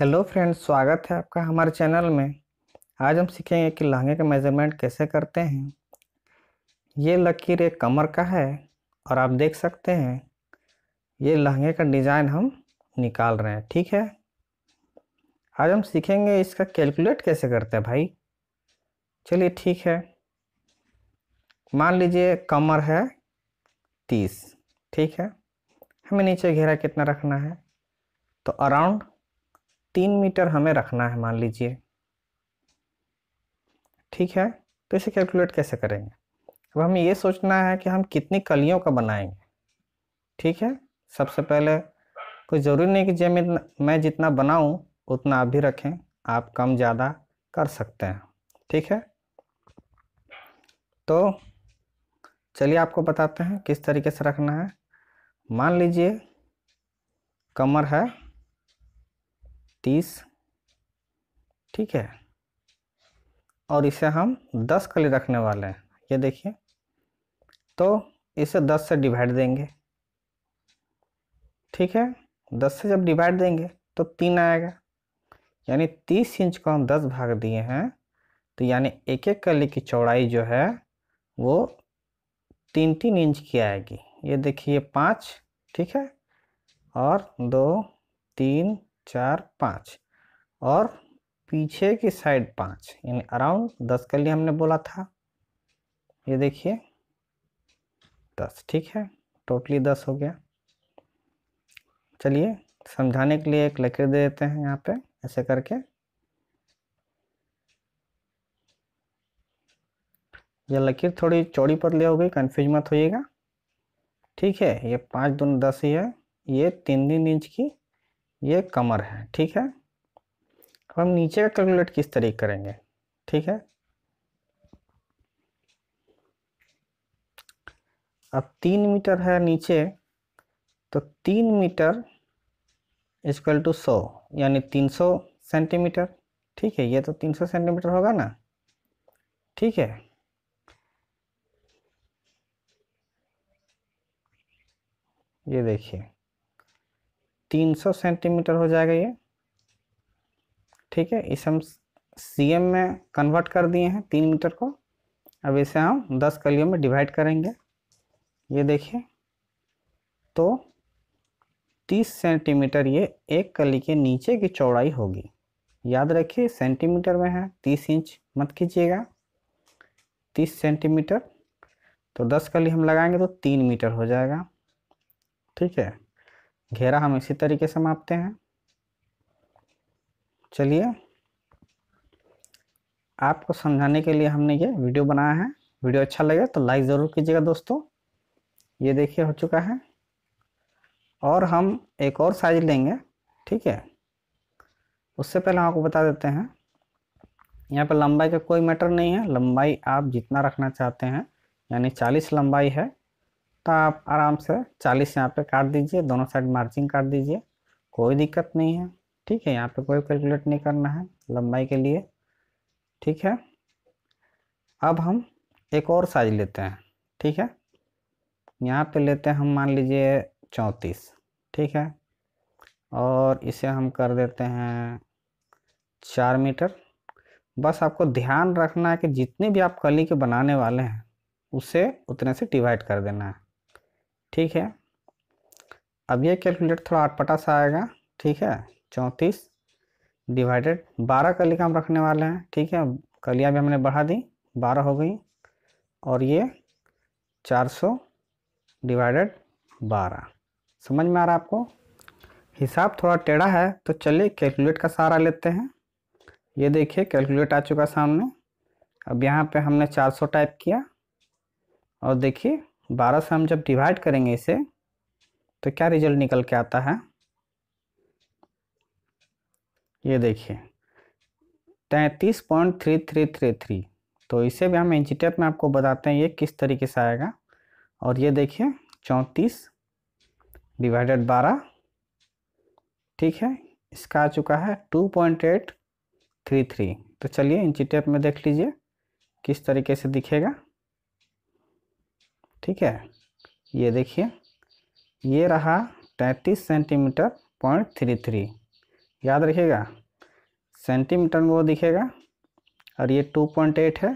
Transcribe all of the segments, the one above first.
hello friends स्वागत है आपका हमारे चैनल में आज हम सीखेंगे कि लहंगे का मेज़रमेंट कैसे करते हैं ये लकीर एक कमर का है और आप देख सकते हैं ये लहंगे का डिज़ाइन हम निकाल रहे हैं ठीक है आज हम सीखेंगे इसका कैलकुलेट कैसे करते हैं भाई चलिए ठीक है मान लीजिए कमर है तीस ठीक है हमें नीचे घेरा कितना रखना है तो अराउंड तीन मीटर हमें रखना है मान लीजिए ठीक है तो इसे कैलकुलेट कैसे करेंगे अब हमें ये सोचना है कि हम कितनी कलियों का बनाएंगे ठीक है सबसे पहले कोई ज़रूरी नहीं कि जब मैं जितना बनाऊं उतना आप भी रखें आप कम ज़्यादा कर सकते हैं ठीक है तो चलिए आपको बताते हैं किस तरीके से रखना है मान लीजिए कमर है तीस ठीक है और इसे हम दस के लिए रखने वाले हैं ये देखिए तो इसे दस से डिवाइड देंगे ठीक है दस से जब डिवाइड देंगे तो तीन आएगा यानी तीस इंच को हम दस भाग दिए हैं तो यानी एक एक कली की चौड़ाई जो है वो तीन तीन इंच की आएगी ये देखिए पाँच ठीक है और दो तीन चार पाँच और पीछे की साइड पाँच यानी अराउंड दस के लिए हमने बोला था ये देखिए दस ठीक है टोटली दस हो गया चलिए समझाने के लिए एक लकीर दे देते हैं यहाँ पे ऐसे करके यह लकीर थोड़ी चौड़ी पर ले होगी कन्फ्यूज मत होइएगा ठीक है ये पाँच दून दस ही है ये तीन तीन इंच की ये कमर है ठीक है अब हम नीचे का कैलकुलेट किस तरीके करेंगे ठीक है अब तीन मीटर है नीचे तो तीन मीटर इजक्वल टू सौ यानी तीन सौ सेंटीमीटर ठीक है ये तो तीन सौ सेंटीमीटर होगा ना ठीक है ये देखिए 300 सेंटीमीटर हो जाएगा ये ठीक है इसे हम सी एम में कन्वर्ट कर दिए हैं तीन मीटर को अब इसे हम दस कलियों में डिवाइड करेंगे ये देखिए तो तीस सेंटीमीटर ये एक कली के नीचे की चौड़ाई होगी याद रखिए सेंटीमीटर में है तीस इंच मत कीजिएगा तीस सेंटीमीटर तो दस कली हम लगाएंगे तो तीन मीटर हो जाएगा ठीक है घेरा हम इसी तरीके से मापते हैं चलिए आपको समझाने के लिए हमने ये वीडियो बनाया है वीडियो अच्छा लगे तो लाइक ज़रूर कीजिएगा दोस्तों ये देखिए हो चुका है और हम एक और साइज लेंगे ठीक है उससे पहले हम आपको बता देते हैं यहाँ पर लंबाई का कोई मैटर नहीं है लंबाई आप जितना रखना चाहते हैं यानी 40 लंबाई है तो आप आराम से चालीस यहाँ पे काट दीजिए दोनों साइड मार्जिंग काट दीजिए कोई दिक्कत नहीं है ठीक है यहाँ पे कोई कैलकुलेट नहीं करना है लंबाई के लिए ठीक है अब हम एक और साइज लेते हैं ठीक है यहाँ पे लेते हैं हम मान लीजिए चौंतीस ठीक है और इसे हम कर देते हैं चार मीटर बस आपको ध्यान रखना है कि जितने भी आप कली के बनाने वाले हैं उसे उतने से डिवाइड कर देना है ठीक है अब ये कैलकुलेट थोड़ा अटपटा सा आएगा ठीक है चौंतीस डिवाइडेड बारह कली का हम रखने वाले हैं ठीक है कलियाँ भी हमने बढ़ा दी बारह हो गई और ये चार सौ डिवाइडेड बारह समझ में आ रहा है आपको हिसाब थोड़ा टेढ़ा है तो चलिए कैलकुलेट का सहारा लेते हैं ये देखिए कैलकुलेट आ चुका सामने अब यहाँ पे हमने 400 टाइप किया और देखिए बारह से हम जब डिवाइड करेंगे इसे तो क्या रिजल्ट निकल के आता है ये देखिए तैंतीस point three three three three तो इसे भी हम इंचीटेप में आपको बताते हैं ये किस तरीके से आएगा और ये देखिए चौंतीस डिवाइडेड बारह ठीक है इसका आ चुका है two point eight three three तो चलिए इंची टेप में देख लीजिए किस तरीके से दिखेगा ठीक है ये देखिए ये रहा तैंतीस सेंटीमीटर पॉइंट थ्री थ्री याद रखिएगा सेंटीमीटर में वो दिखेगा और ये टू पॉइंट एट है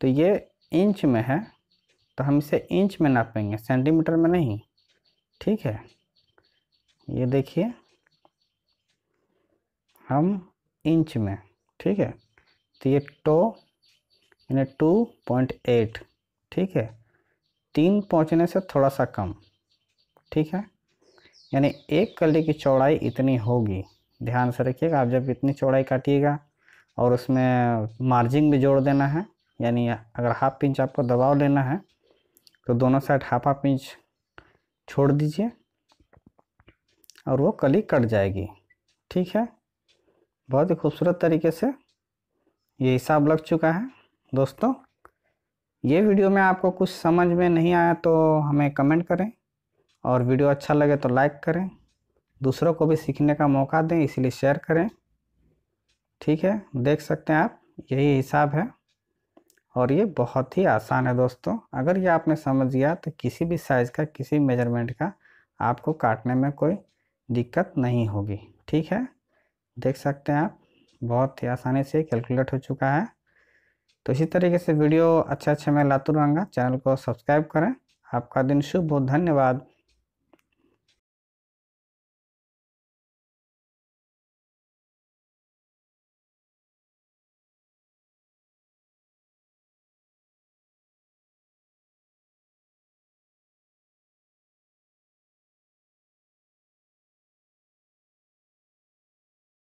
तो ये इंच में है तो हम इसे इंच में नापेंगे सेंटीमीटर में नहीं ठीक है ये देखिए हम इंच में ठीक है तो ये टो यानी टू पॉइंट एट ठीक है तीन पहुँचने से थोड़ा सा कम ठीक है यानी एक कली की चौड़ाई इतनी होगी ध्यान से रखिएगा आप जब इतनी चौड़ाई काटिएगा और उसमें मार्जिन भी जोड़ देना है यानी अगर हाफ पिंच आपको दबाव लेना है तो दोनों साइड हाफ हाफ इंच छोड़ दीजिए और वो कली कट जाएगी ठीक है बहुत ही खूबसूरत तरीके से ये हिसाब लग चुका है दोस्तों ये वीडियो में आपको कुछ समझ में नहीं आया तो हमें कमेंट करें और वीडियो अच्छा लगे तो लाइक करें दूसरों को भी सीखने का मौका दें इसलिए शेयर करें ठीक है देख सकते हैं आप यही हिसाब है और ये बहुत ही आसान है दोस्तों अगर ये आपने समझ गया तो किसी भी साइज़ का किसी मेजरमेंट का आपको काटने में कोई दिक्कत नहीं होगी ठीक है देख सकते हैं आप बहुत ही आसानी से कैलकुलेट हो चुका है तो इसी तरीके से वीडियो अच्छे अच्छे मैं लातू रहूँगा चैनल को सब्सक्राइब करें आपका दिन शुभ बहुत धन्यवाद